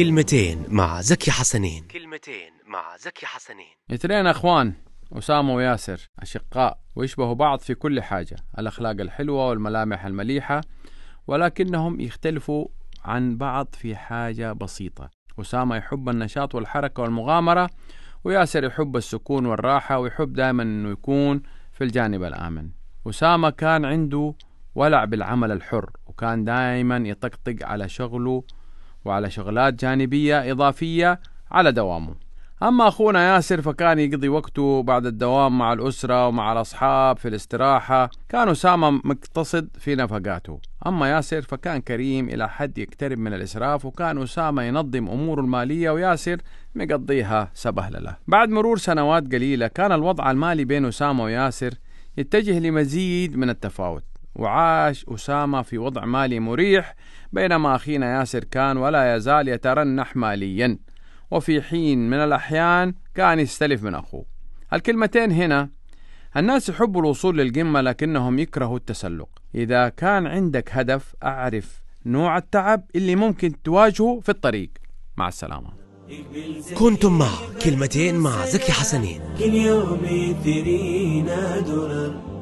كلمتين مع زكي حسنين كلمتين مع زكي حسنين اثنين اخوان أسامة وياسر أشقاء ويشبهوا بعض في كل حاجة الأخلاق الحلوة والملامح المليحة ولكنهم يختلفوا عن بعض في حاجة بسيطة أسامة يحب النشاط والحركة والمغامرة وياسر يحب السكون والراحة ويحب دائما أنه يكون في الجانب الآمن أسامة كان عنده ولع بالعمل الحر وكان دائما يطقطق على شغله وعلى شغلات جانبية إضافية على دوامه أما أخونا ياسر فكان يقضي وقته بعد الدوام مع الأسرة ومع الأصحاب في الاستراحة كان أسامة مقتصد في نفقاته أما ياسر فكان كريم إلى حد يقترب من الإسراف وكان أسامة ينظم أموره المالية وياسر مقضيها سبهللة بعد مرور سنوات قليلة كان الوضع المالي بين أسامة وياسر يتجه لمزيد من التفاوت وعاش أسامة في وضع مالي مريح بينما أخينا ياسر كان ولا يزال يترنح ماليا وفي حين من الأحيان كان يستلف من أخوه الكلمتين هنا الناس يحبوا الوصول للقمة لكنهم يكرهوا التسلق إذا كان عندك هدف أعرف نوع التعب اللي ممكن تواجهه في الطريق مع السلامة كنتم مع كلمتين مع زكي حسنين كل يوم يثرينا درر